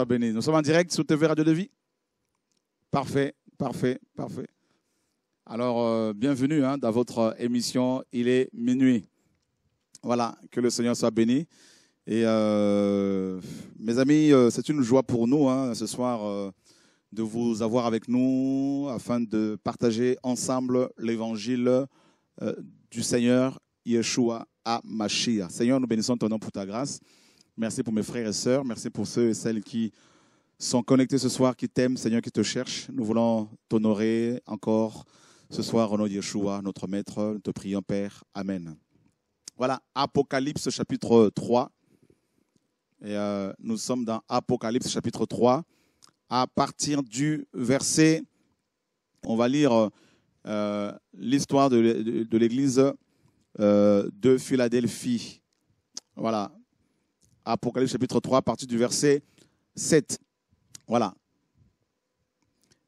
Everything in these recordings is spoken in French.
Nous sommes en direct sur TV Radio de Vie. Parfait, parfait, parfait. Alors, euh, bienvenue hein, dans votre émission. Il est minuit. Voilà, que le Seigneur soit béni. Et euh, mes amis, euh, c'est une joie pour nous hein, ce soir de vous avoir avec nous afin de partager ensemble l'évangile du Seigneur Yeshua à Machia. Seigneur, nous bénissons ton nom pour ta grâce. Merci pour mes frères et sœurs. Merci pour ceux et celles qui sont connectés ce soir, qui t'aiment, Seigneur, qui te cherchent. Nous voulons t'honorer encore ce soir Renaud Yeshua, notre Maître. Nous te prions, Père. Amen. Voilà, Apocalypse chapitre 3. Et euh, nous sommes dans Apocalypse chapitre 3. À partir du verset, on va lire euh, l'histoire de, l'église euh, de Philadelphie. Voilà, Apocalypse chapitre 3, à du verset 7. Voilà.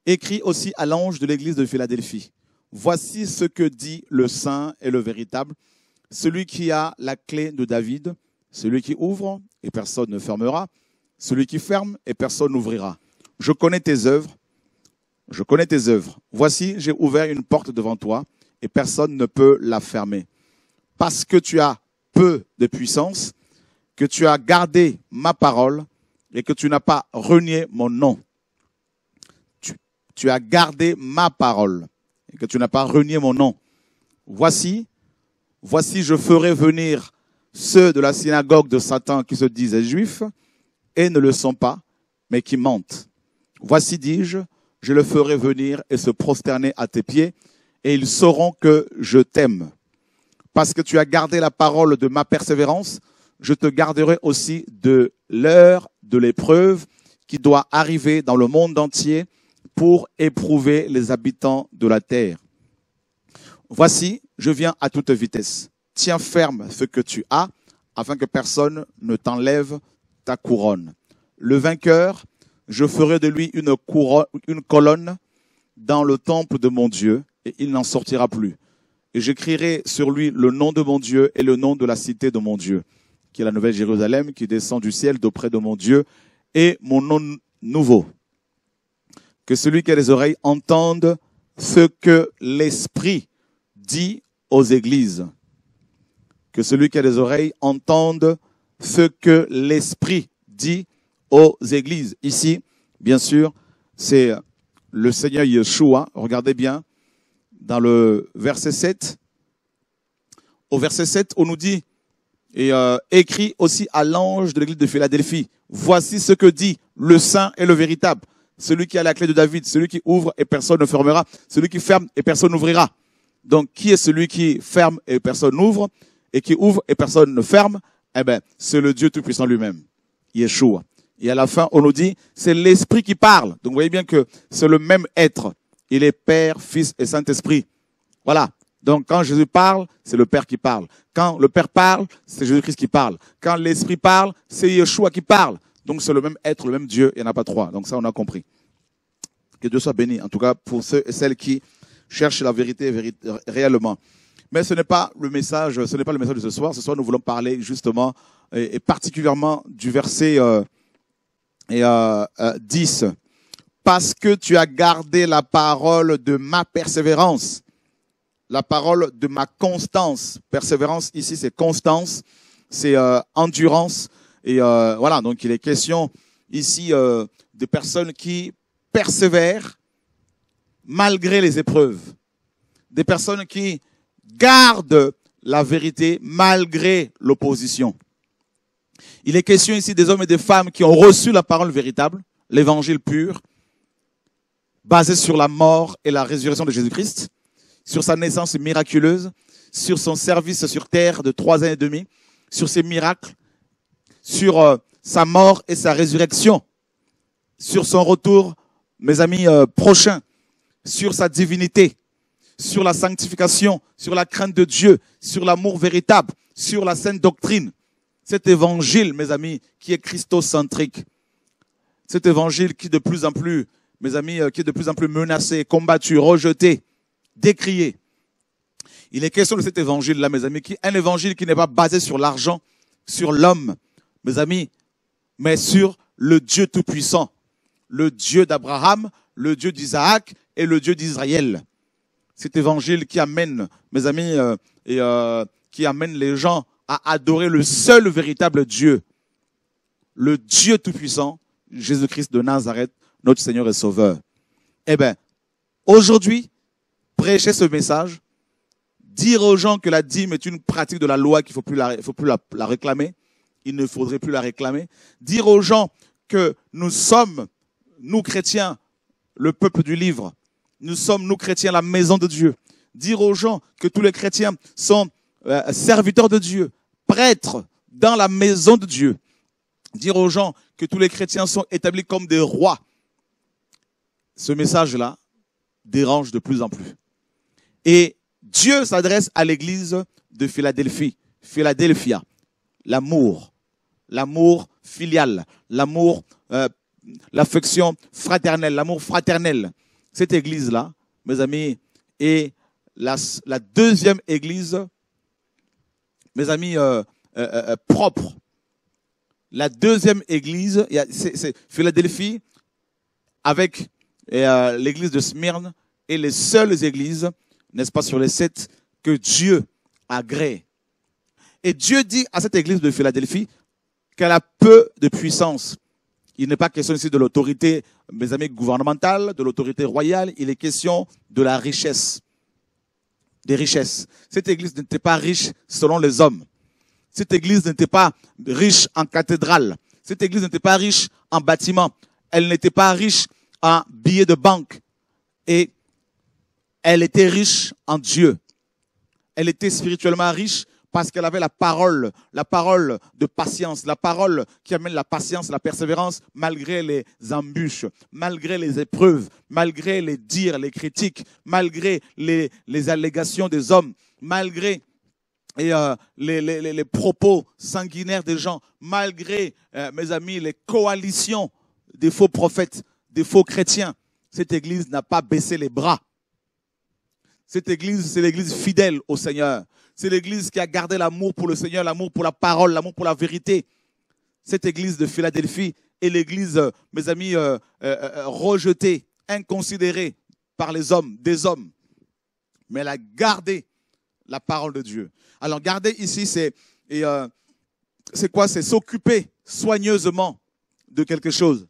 Écrit aussi à l'ange de l'église de Philadelphie. Voici ce que dit le saint et le véritable, celui qui a la clé de David, celui qui ouvre et personne ne fermera, celui qui ferme et personne n'ouvrira. Je connais tes œuvres, je connais tes œuvres. Voici, j'ai ouvert une porte devant toi et personne ne peut la fermer. Parce que tu as peu de puissance que tu as gardé ma parole et que tu n'as pas renié mon nom. Tu, as gardé ma parole et que tu n'as pas renié mon nom. Voici, voici, je ferai venir ceux de la synagogue de Satan qui se disent juifs et ne le sont pas, mais qui mentent. Voici, dis-je, je le ferai venir et se prosterner à tes pieds, et ils sauront que je t'aime. Parce que tu as gardé la parole de ma persévérance, je te garderai aussi de l'heure de l'épreuve qui doit arriver dans le monde entier pour éprouver les habitants de la terre. Voici, je viens à toute vitesse. Tiens ferme ce que tu as, afin que personne ne t'enlève ta couronne. Le vainqueur, je ferai de lui une, couronne, une colonne dans le temple de mon Dieu, et il n'en sortira plus. Et j'écrirai sur lui le nom de mon Dieu et le nom de la cité de mon Dieu, qui est la nouvelle Jérusalem, qui descend du ciel d'auprès de mon Dieu, et mon nom nouveau. Que celui qui a les oreilles entende ce que l'Esprit dit aux églises. Que celui qui a les oreilles entende ce que l'Esprit dit aux églises. Ici, bien sûr, c'est le Seigneur Yeshua. Regardez bien dans le verset 7. Au verset 7, on nous dit, et euh, écrit aussi à l'ange de l'église de Philadelphie. Voici ce que dit le saint et le véritable, celui qui a la clé de David, celui qui ouvre et personne ne fermera, celui qui ferme et personne n'ouvrira. Donc qui est celui qui ferme et personne n'ouvre et qui ouvre et personne ne ferme Eh ben, c'est le Dieu tout-puissant lui-même, Yeshua. Et à la fin, on nous dit, c'est l'Esprit qui parle. Donc vous voyez bien que c'est le même être. Il est Père, Fils et Saint-Esprit. Voilà. Donc quand Jésus parle, c'est le Père qui parle. Quand le Père parle, c'est Jésus-Christ qui parle. Quand l'Esprit parle, c'est Yeshua qui parle. Donc c'est le même être, le même Dieu, il n'y en a pas trois. Donc ça, on a compris. Que Dieu soit béni, en tout cas pour ceux et celles qui cherchent la vérité réellement. Mais ce n'est pas le message, ce n'est pas le message de ce soir. Ce soir, nous voulons parler justement et, particulièrement du verset 10. Euh, euh, euh, Parce que tu as gardé la parole de ma persévérance la parole de ma constance. Persévérance, ici, c'est constance, c'est euh, endurance. Et euh, voilà, donc il est question ici euh, des personnes qui persévèrent malgré les épreuves, des personnes qui gardent la vérité malgré l'opposition. Il est question ici des hommes et des femmes qui ont reçu la parole véritable, l'évangile pur, basé sur la mort et la résurrection de Jésus-Christ, sur sa naissance miraculeuse, sur son service sur terre de trois ans et demi, sur ses miracles, sur euh, sa mort et sa résurrection, sur son retour, mes amis, euh, prochains, prochain, sur sa divinité, sur la sanctification, sur la crainte de Dieu, sur l'amour véritable, sur la sainte doctrine. Cet évangile, mes amis, qui est christocentrique. Cet évangile qui de plus en plus, mes amis, euh, qui est de plus en plus menacé, combattu, rejeté, Décrier. Il est question de cet évangile-là, mes amis, qui un évangile qui n'est pas basé sur l'argent, sur l'homme, mes amis, mais sur le Dieu Tout-Puissant, le Dieu d'Abraham, le Dieu d'Isaac et le Dieu d'Israël. Cet évangile qui amène, mes amis, euh, et euh, qui amène les gens à adorer le seul véritable Dieu, le Dieu Tout-Puissant, Jésus-Christ de Nazareth, notre Seigneur et Sauveur. Eh bien, aujourd'hui, prêcher ce message, dire aux gens que la dîme est une pratique de la loi qu'il faut plus la, faut plus la, réclamer, il ne faudrait plus la réclamer, dire aux gens que nous sommes, nous chrétiens, le peuple du livre, nous sommes, nous chrétiens, la maison de Dieu, dire aux gens que tous les chrétiens sont euh, serviteurs de Dieu, prêtres dans la maison de Dieu, dire aux gens que tous les chrétiens sont établis comme des rois. Ce message-là dérange de plus en plus. Et Dieu s'adresse à l'église de Philadelphie. Philadelphia, l'amour, l'amour filial, l'amour, euh, l'affection fraternelle, l'amour fraternel. Cette église-là, mes amis, est la, deuxième église, mes amis, euh, euh, euh propre. La deuxième église, c'est Philadelphie, avec l'église de Smyrne, et les seules églises n'est-ce pas, sur les sept que Dieu agrée. Et Dieu dit à cette église de Philadelphie qu'elle a peu de puissance. Il n'est pas question ici de l'autorité, mes amis, gouvernementale, de l'autorité royale, il est question de la richesse, des richesses. Cette église n'était pas riche selon les hommes. Cette église n'était pas riche en cathédrale. Cette église n'était pas riche en bâtiments. Elle n'était pas riche en billets de banque. Et elle était riche en Dieu. Elle était spirituellement riche parce qu'elle avait la parole, la parole de patience, la parole qui amène la patience, la persévérance, malgré les embûches, malgré les épreuves, malgré les dires, les critiques, malgré les, les allégations des hommes, malgré euh, les, propos sanguinaires des gens, malgré, euh, mes amis, les coalitions des faux prophètes, des faux chrétiens. Cette Église n'a pas baissé les bras. Cette église, c'est l'église fidèle au Seigneur. C'est l'église qui a gardé l'amour pour le Seigneur, l'amour pour la parole, l'amour pour la vérité. Cette église de Philadelphie est l'église, euh, mes amis, euh, euh, rejetée, inconsidérée par les hommes, des hommes. Mais elle a gardé la parole de Dieu. Alors garder ici, c'est quoi C'est s'occuper soigneusement de quelque chose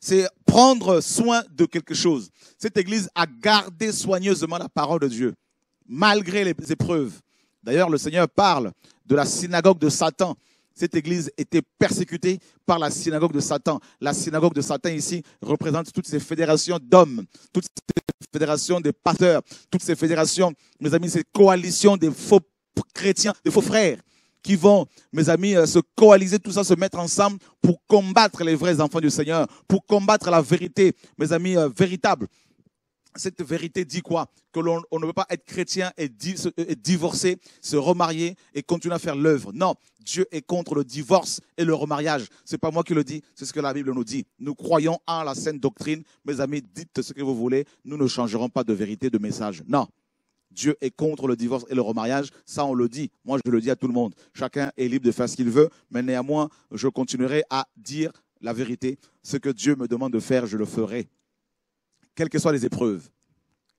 c'est prendre soin de quelque chose. Cette Église a gardé soigneusement la parole de Dieu, malgré les épreuves. D'ailleurs, le Seigneur parle de la synagogue de Satan. Cette Église était persécutée par la synagogue de Satan. La synagogue de Satan ici représente toutes ces fédérations d'hommes, toutes ces fédérations de pasteurs, toutes ces fédérations, mes amis, ces coalitions des faux chrétiens, des faux frères qui vont, mes amis, euh, se coaliser, tout ça, se mettre ensemble pour combattre les vrais enfants du Seigneur, pour combattre la vérité, mes amis, euh, véritable. Cette vérité dit quoi Que l'on ne peut pas être chrétien euh, et, divorcer, se remarier et continuer à faire l'œuvre. Non, Dieu est contre le divorce et le remariage. n'est pas moi qui le dis, c'est ce que la Bible nous dit. Nous croyons en la sainte doctrine. Mes amis, dites ce que vous voulez. Nous ne changerons pas de vérité, de message. Non. Dieu est contre le divorce et le remariage. Ça, on le dit. Moi, je le dis à tout le monde. Chacun est libre de faire ce qu'il veut, mais néanmoins, je continuerai à dire la vérité. Ce que Dieu me demande de faire, je le ferai. Quelles que soient les épreuves,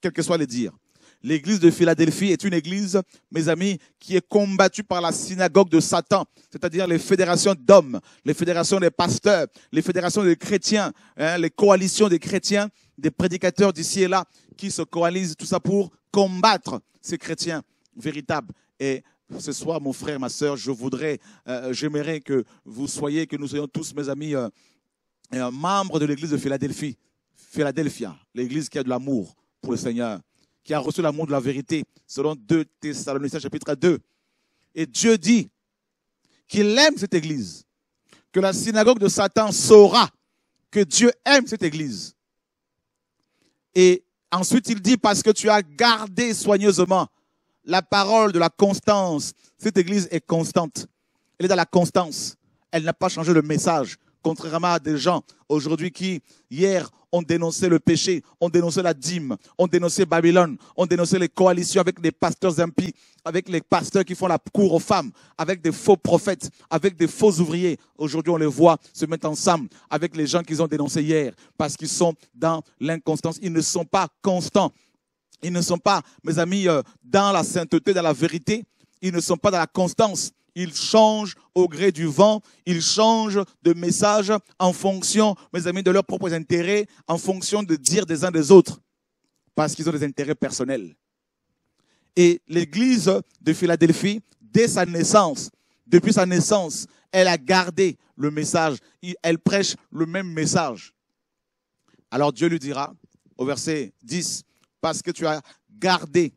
quels que soient les dires, L'église de Philadelphie est une église, mes amis, qui est combattue par la synagogue de Satan, c'est-à-dire les fédérations d'hommes, les fédérations des pasteurs, les fédérations des chrétiens, hein, les coalitions des chrétiens, des prédicateurs d'ici et là, qui se coalisent, tout ça pour combattre ces chrétiens véritables. Et ce soir, mon frère, ma sœur, je voudrais, euh, j'aimerais que vous soyez, que nous soyons tous, mes amis, euh, euh, membres de l'église de Philadelphie. Philadelphia, l'église qui a de l'amour pour le Seigneur, qui a reçu l'amour de la vérité, selon 2 Thessaloniciens chapitre 2. Et Dieu dit qu'il aime cette église, que la synagogue de Satan saura que Dieu aime cette église. Et ensuite il dit, parce que tu as gardé soigneusement la parole de la constance, cette église est constante. Elle est dans la constance. Elle n'a pas changé le message contrairement à des gens aujourd'hui qui, hier, ont dénoncé le péché, ont dénoncé la dîme, ont dénoncé Babylone, ont dénoncé les coalitions avec les pasteurs impies, avec les pasteurs qui font la cour aux femmes, avec des faux prophètes, avec des faux ouvriers. Aujourd'hui, on les voit se mettre ensemble avec les gens qu'ils ont dénoncés hier parce qu'ils sont dans l'inconstance. Ils ne sont pas constants. Ils ne sont pas, mes amis, euh, dans la sainteté, dans la vérité. Ils ne sont pas dans la constance. Ils changent au gré du vent, ils changent de message en fonction, mes amis, de leurs propres intérêts, en fonction de dire des uns des autres, parce qu'ils ont des intérêts personnels. Et l'église de Philadelphie, dès sa naissance, depuis sa naissance, elle a gardé le message, elle prêche le même message. Alors Dieu lui dira, au verset 10, parce que tu as gardé,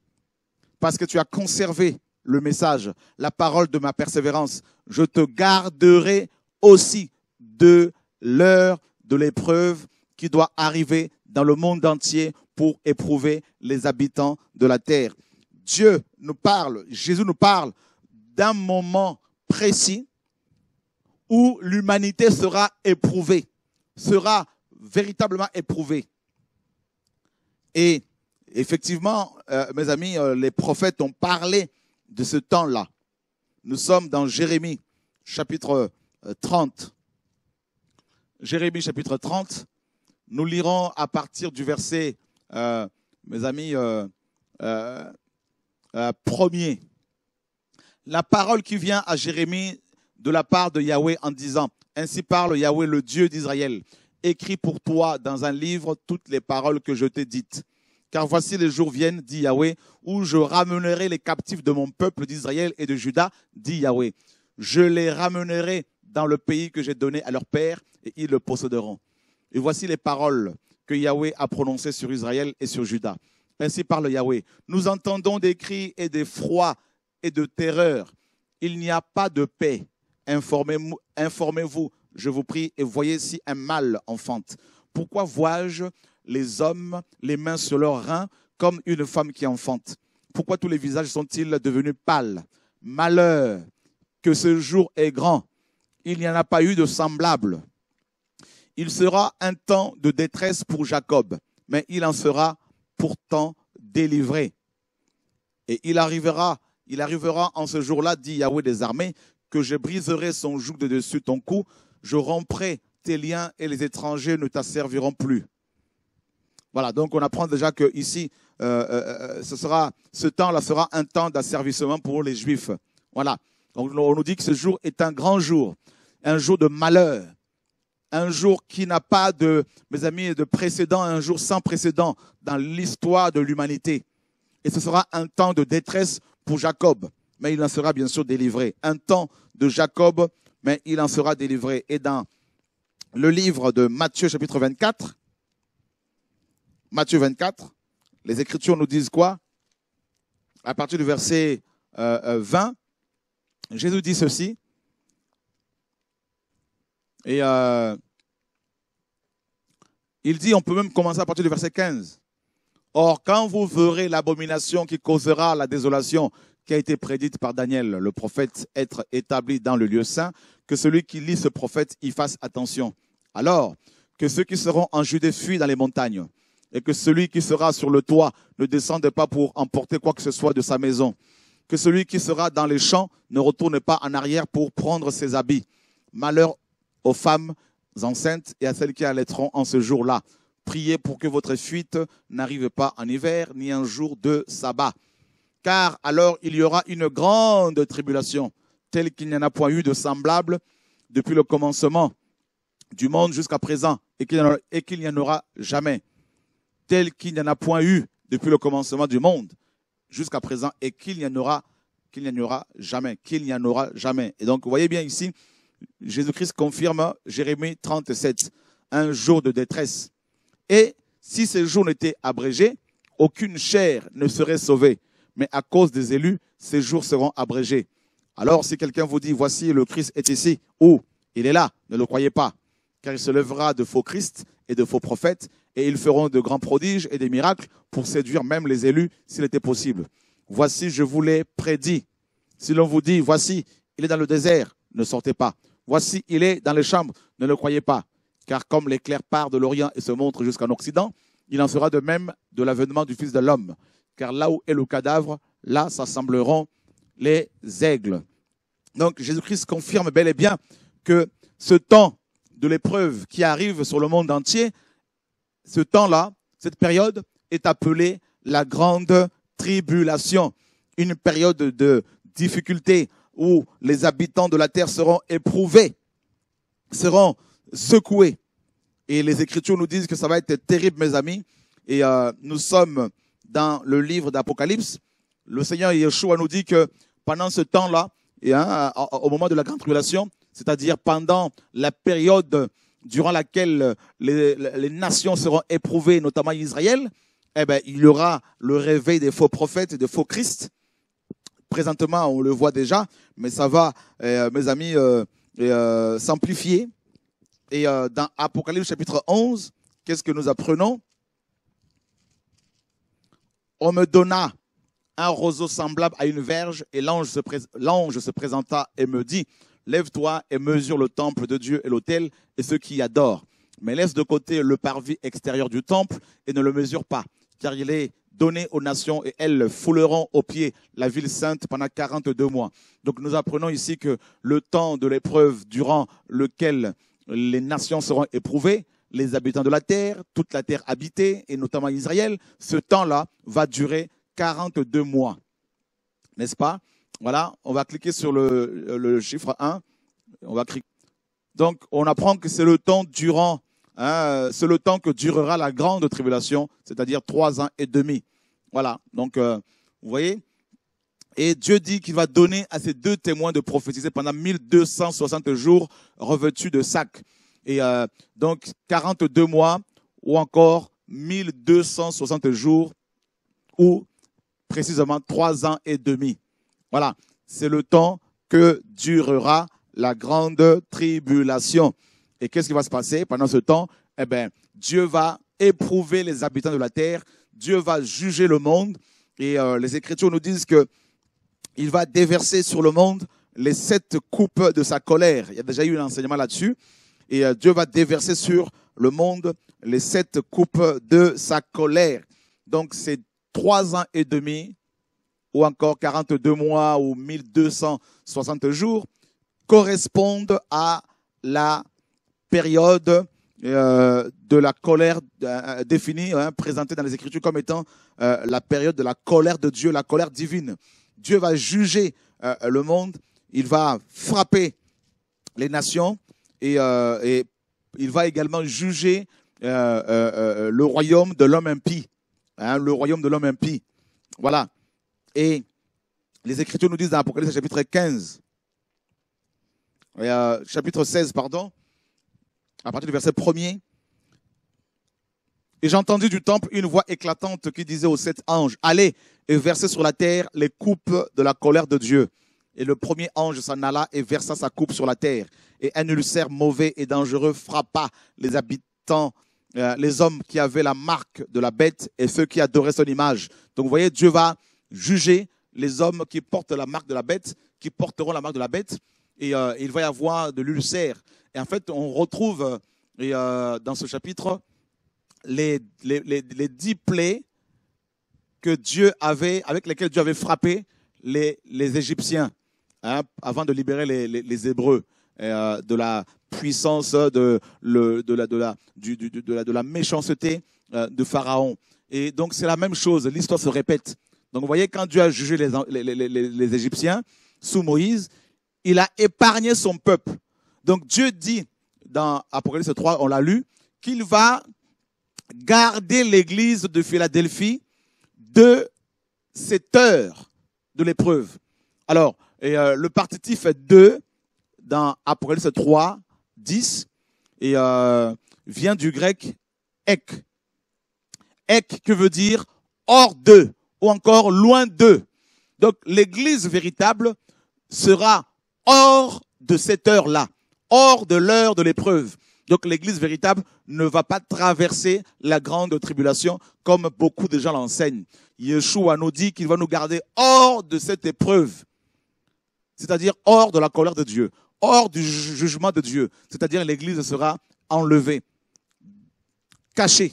parce que tu as conservé le message, la parole de ma persévérance. Je te garderai aussi de l'heure de l'épreuve qui doit arriver dans le monde entier pour éprouver les habitants de la terre. Dieu nous parle, Jésus nous parle d'un moment précis où l'humanité sera éprouvée, sera véritablement éprouvée. Et effectivement, euh, mes amis, euh, les prophètes ont parlé de ce temps-là. Nous sommes dans Jérémie chapitre 30. Euh, Jérémie chapitre 30, nous lirons à partir du verset, euh, mes amis, euh, premier. La parole qui vient à Jérémie de la part de Yahweh en disant, Ainsi parle Yahweh, le Dieu d'Israël, écris pour toi dans un livre toutes les paroles que je t'ai dites car voici les jours viennent, dit Yahweh, où je ramènerai les captifs de mon peuple d'Israël et de Juda, dit Yahweh. Je les ramènerai dans le pays que j'ai donné à leur père, et ils le posséderont. Et voici les paroles que Yahweh a prononcées sur Israël et sur Juda. Ainsi parle Yahweh. Nous entendons des cris et des froids et de terreur. Il n'y a pas de paix. Informez-vous, je vous prie, et voyez si un mal enfante. Pourquoi vois-je les hommes les mains sur leurs reins comme une femme qui enfante. Pourquoi tous les visages sont-ils devenus pâles Malheur, que ce jour est grand. Il n'y en a pas eu de semblable. Il sera un temps de détresse pour Jacob, mais il en sera pourtant délivré. Et il arrivera, il arrivera en ce jour-là, dit Yahweh des armées, que je briserai son joug de dessus ton cou, je romprai tes liens et les étrangers ne t'asserviront plus. Voilà, donc on apprend déjà que ici, euh, euh, euh, ce sera, ce temps-là sera un temps d'asservissement pour les Juifs. Voilà. Donc on nous dit que ce jour est un grand jour, un jour de malheur, un jour qui n'a pas de, mes amis, de précédent, un jour sans précédent dans l'histoire de l'humanité. Et ce sera un temps de détresse pour Jacob, mais il en sera bien sûr délivré. Un temps de Jacob, mais il en sera délivré. Et dans le livre de Matthieu chapitre 24, Matthieu 24, les Écritures nous disent quoi À partir du verset 20, euh, euh, Jésus dit ceci. Et euh, il dit, on peut même commencer à partir du verset 15. Or, quand vous verrez l'abomination qui causera la désolation qui a été prédite par Daniel, le prophète, être établi dans le lieu saint, que celui qui lit ce prophète y fasse attention. Alors, que ceux qui seront en Judée fuient dans les montagnes, et que celui qui sera sur le toit ne descende pas pour emporter quoi que ce soit de sa maison. Que celui qui sera dans les champs ne retourne pas en arrière pour prendre ses habits. Malheur aux femmes enceintes et à celles qui allaiteront en ce jour-là. Priez pour que votre fuite n'arrive pas en hiver ni un jour de sabbat. Car alors il y aura une grande tribulation, telle qu'il n'y en a point eu de semblable depuis le commencement du monde jusqu'à présent et qu'il n'y en, aura jamais tel qu'il n'y en a point eu depuis le commencement du monde jusqu'à présent et qu'il n'y en aura qu'il n'y aura jamais, qu'il n'y en aura jamais. Et donc, vous voyez bien ici, Jésus-Christ confirme Jérémie 37, un jour de détresse. Et si ces jours n'étaient abrégés, aucune chair ne serait sauvée. Mais à cause des élus, ces jours seront abrégés. Alors, si quelqu'un vous dit, voici, le Christ est ici, ou il est là, ne le croyez pas, car il se lèvera de faux Christ et de faux prophètes et ils feront de grands prodiges et des miracles pour séduire même les élus s'il était possible. Voici, je vous l'ai prédit. Si l'on vous dit, voici, il est dans le désert, ne sortez pas. Voici, il est dans les chambres, ne le croyez pas. Car comme l'éclair part de l'Orient et se montre jusqu'en Occident, il en sera de même de l'avènement du Fils de l'homme. Car là où est le cadavre, là s'assembleront les aigles. Donc Jésus-Christ confirme bel et bien que ce temps de l'épreuve qui arrive sur le monde entier ce temps-là, cette période est appelée la grande tribulation, une période de difficulté où les habitants de la terre seront éprouvés, seront secoués. Et les Écritures nous disent que ça va être terrible, mes amis. Et euh, nous sommes dans le livre d'Apocalypse. Le Seigneur Yeshua nous dit que pendant ce temps-là, et hein, au moment de la grande tribulation, c'est-à-dire pendant la période durant laquelle euh, les, nations seront éprouvées, notamment Israël, eh bien, il y aura le réveil des faux prophètes et des faux Christ. Présentement, on le voit déjà, mais ça va, eh, euh, mes amis, euh, s'amplifier. Et dans Apocalypse chapitre 11, qu'est-ce que nous apprenons On me donna un roseau semblable à une verge et l'ange se présenta et me dit, Lève-toi et mesure le temple de Dieu et l'autel et ceux qui y adorent. Mais laisse de côté le parvis extérieur du temple et ne le mesure pas, car il est donné aux nations et elles fouleront aux pieds la ville sainte pendant 42 mois. Donc nous apprenons ici que le temps de l'épreuve durant lequel les nations seront éprouvées, les habitants de la terre, toute la terre habitée, et notamment Israël, ce temps-là va durer 42 mois. N'est-ce pas voilà, on va cliquer sur le, chiffre 1. On va cliquer. Donc, on apprend que c'est le temps durant, hein, c'est le temps que durera la grande tribulation, c'est-à-dire trois ans et demi. Voilà. Donc, euh, vous voyez. Et Dieu dit qu'il va donner à ces deux témoins de prophétiser pendant 1260 jours revêtus de sacs. Et euh, donc 42 mois ou encore 1260 jours ou précisément trois ans et demi. Voilà, c'est le temps que durera la grande tribulation. Et qu'est-ce qui va se passer pendant ce temps Eh bien, Dieu va éprouver les habitants de la terre, Dieu va juger le monde, et euh, les Écritures nous disent que il va déverser sur le monde les sept coupes de sa colère. Il y a déjà eu un enseignement là-dessus, et euh, Dieu va déverser sur le monde les sept coupes de sa colère. Donc, c'est trois ans et demi ou encore 42 mois ou 1260 jours correspondent à la période euh, de la colère euh, définie, hein, présentée dans les Écritures comme étant euh, la période de la colère de Dieu, la colère divine. Dieu va juger le monde, il va frapper les nations et, il va également juger le royaume de l'homme impie, hein, le royaume de l'homme impie. Voilà. Et les Écritures nous disent dans Apocalypse chapitre 15, euh, chapitre 16, pardon, à partir du verset 1er, et j'entendis du temple une voix éclatante qui disait aux sept anges, allez et versez sur la terre les coupes de la colère de Dieu. Et le premier ange s'en alla et versa sa coupe sur la terre. Et un ulcère mauvais et dangereux frappa les habitants, euh, les hommes qui avaient la marque de la bête et ceux qui adoraient son image. Donc vous voyez, Dieu va juger les hommes qui portent la marque de la bête, qui porteront la marque de la bête, et euh, il va y avoir de l'ulcère. Et en fait, on retrouve euh, dans ce chapitre les, dix plaies que Dieu avait, avec lesquelles Dieu avait frappé les, Égyptiens hein, avant de libérer les, Hébreux euh, de la puissance, de, la, de la méchanceté de Pharaon. Et donc c'est la même chose, l'histoire se répète. Donc vous voyez, quand Dieu a jugé les, les, Égyptiens sous Moïse, il a épargné son peuple. Donc Dieu dit dans Apocalypse 3, on l'a lu, qu'il va garder l'église de Philadelphie de cette heure de l'épreuve. Alors, et, euh, le partitif est 2 dans Apocalypse 3, 10, et euh, vient du grec ek. Ek que veut dire hors d'eux ou encore loin d'eux. Donc l'Église véritable sera hors de cette heure-là, hors de l'heure de l'épreuve. Donc l'Église véritable ne va pas traverser la grande tribulation comme beaucoup de gens l'enseignent. Yeshua nous dit qu'il va nous garder hors de cette épreuve, c'est-à-dire hors de la colère de Dieu, hors du jugement de Dieu, c'est-à-dire l'Église sera enlevée, cachée.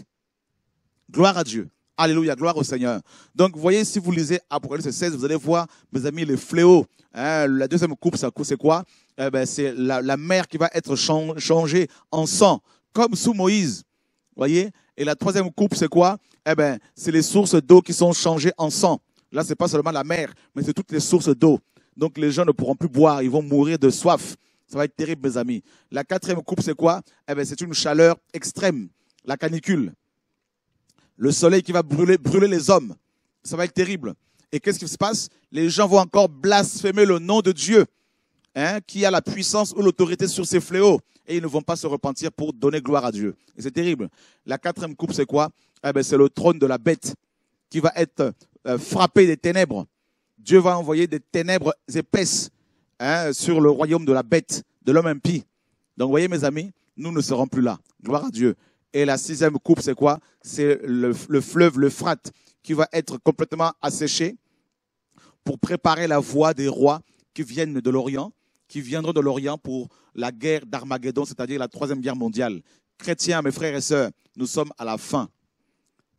Gloire à Dieu. Alléluia, gloire au Seigneur. Donc, vous voyez, si vous lisez Apocalypse 16, vous allez voir, mes amis, les fléaux. Hein, la deuxième coupe, c'est quoi eh ben, C'est la, mer qui va être changée en sang, comme sous Moïse. Vous voyez Et la troisième coupe, c'est quoi Eh bien, c'est les sources d'eau qui sont changées en sang. Là, n'est pas seulement la mer, mais c'est toutes les sources d'eau. Donc, les gens ne pourront plus boire, ils vont mourir de soif. Ça va être terrible, mes amis. La quatrième coupe, c'est quoi Eh ben, c'est une chaleur extrême, la canicule le soleil qui va brûler, brûler les hommes. Ça va être terrible. Et qu'est-ce qui se passe Les gens vont encore blasphémer le nom de Dieu, hein, qui a la puissance ou l'autorité sur ces fléaux. Et ils ne vont pas se repentir pour donner gloire à Dieu. Et c'est terrible. La quatrième coupe, c'est quoi eh ben, C'est le trône de la bête qui va être euh, frappé des ténèbres. Dieu va envoyer des ténèbres épaisses hein, sur le royaume de la bête, de l'homme impie. Donc, voyez, mes amis, nous ne serons plus là. Gloire à Dieu. Et la sixième coupe, c'est quoi C'est le, fleuve, le frat, qui va être complètement asséché pour préparer la voie des rois qui viennent de l'Orient, qui viendront de l'Orient pour la guerre d'Armageddon, c'est-à-dire la troisième guerre mondiale. Chrétiens, mes frères et sœurs, nous sommes à la fin.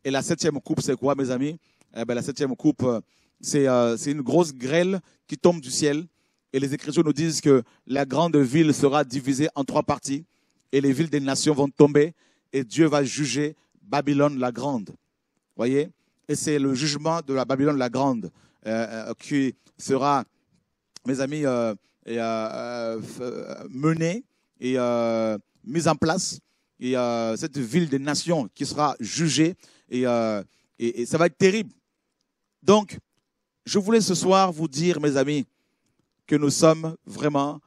Et la septième coupe, c'est quoi, mes amis eh ben, La septième coupe, euh, c'est une grosse grêle qui tombe du ciel. Et les Écritures nous disent que la grande ville sera divisée en trois parties. Et les villes des nations vont tomber et Dieu va juger Babylone la Grande. Voyez Et c'est le jugement de la Babylone la Grande euh, euh, qui sera, mes amis, euh, et, mené et mis en place. Et cette ville des nations qui sera jugée. Et, ça va être terrible. Donc, je voulais ce soir vous dire, mes amis, que nous sommes vraiment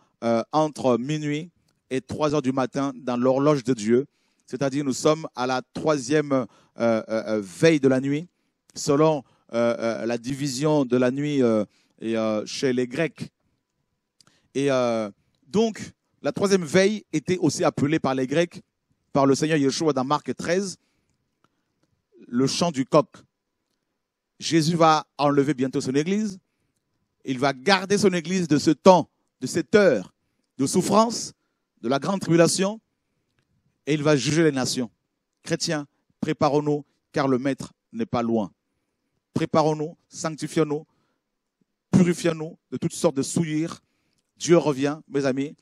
entre minuit et 3 heures du matin dans l'horloge de Dieu c'est-à-dire nous sommes à la troisième euh, euh, euh, veille de la nuit, selon la division de la nuit chez les Grecs. Et donc, la troisième veille était aussi appelée par les Grecs, par le Seigneur Yeshua dans Marc 13, le chant du coq. Jésus va enlever bientôt son Église. Il va garder son Église de ce temps, de cette heure de souffrance, de la grande tribulation, et il va juger les nations. Chrétiens, préparons-nous, car le Maître n'est pas loin. Préparons-nous, sanctifions-nous, purifions-nous de toutes sortes de souillures. Dieu revient, mes amis,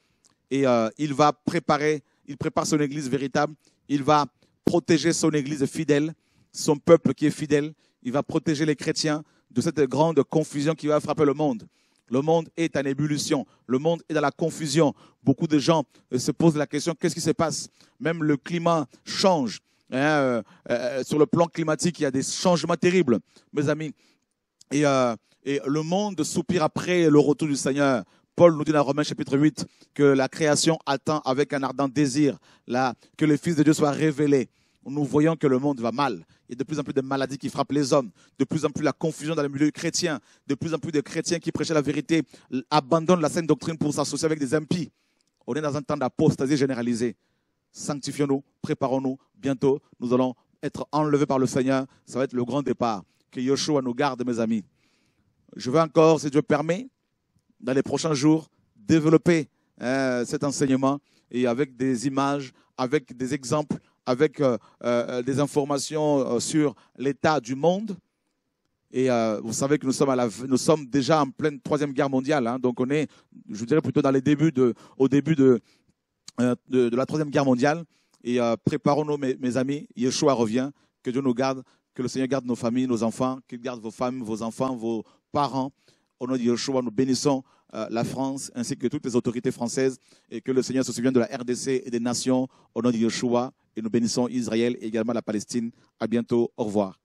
et euh, il va préparer, il prépare son Église véritable, il va protéger son Église fidèle, son peuple qui est fidèle, il va protéger les chrétiens de cette grande confusion qui va frapper le monde. Le monde est en ébullition. Le monde est dans la confusion. Beaucoup de gens euh, se posent la question, qu'est-ce qui se passe Même le climat change. Hein, euh, euh, sur le plan climatique, il y a des changements terribles, mes amis. Et, le monde soupire après le retour du Seigneur. Paul nous dit dans Romains chapitre 8 que la création attend avec un ardent désir que le Fils de Dieu soit révélé nous voyons que le monde va mal. Il y a de plus en plus de maladies qui frappent les hommes, de plus en plus la confusion dans le milieu chrétien, de plus en plus de chrétiens qui prêchaient la vérité abandonnent la sainte doctrine pour s'associer avec des impies. On est dans un temps d'apostasie généralisée. Sanctifions-nous, préparons-nous. Bientôt, nous allons être enlevés par le Seigneur. Ça va être le grand départ. Que Yeshua nous garde, mes amis. Je veux encore, si Dieu permet, dans les prochains jours, développer euh, cet enseignement et avec des images, avec des exemples, avec euh, euh, des informations euh, sur l'état du monde. Et vous savez que nous sommes, déjà en pleine troisième guerre mondiale. Hein. donc on est, je dirais plutôt dans les débuts au début de, la troisième guerre mondiale. Et préparons-nous, mes, mes, amis. Yeshua revient. Que Dieu nous garde. Que le Seigneur garde nos familles, nos enfants. Qu'il garde vos femmes, vos enfants, vos parents. Au nom de Yeshua, nous bénissons euh, la France ainsi que toutes les autorités françaises et que le Seigneur se souvienne de la RDC et des nations au nom de Yeshua et nous bénissons Israël et également la Palestine. À bientôt. Au revoir.